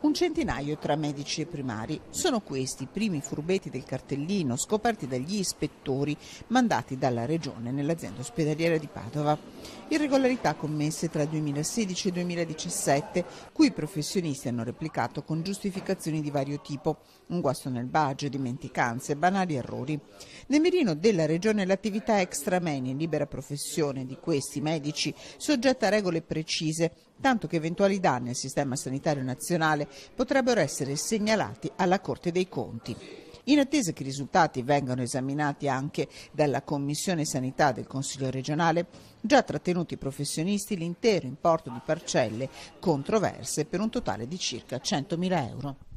un centinaio tra medici e primari. Sono questi i primi furbetti del cartellino scoperti dagli ispettori mandati dalla regione nell'azienda ospedaliera di Padova. Irregolarità commesse tra 2016 e 2017, cui i professionisti hanno replicato con giustificazioni di vario tipo, un guasto nel budget, dimenticanze, banali errori. Nel mirino della regione l'attività extra extrameni, libera professione di questi medici, soggetta a regole precise, tanto che eventuali danni al sistema sanitario nazionale potrebbero essere segnalati alla Corte dei Conti. In attesa che i risultati vengano esaminati anche dalla Commissione Sanità del Consiglio regionale, già trattenuti i professionisti l'intero importo di parcelle controverse per un totale di circa 100.000 euro.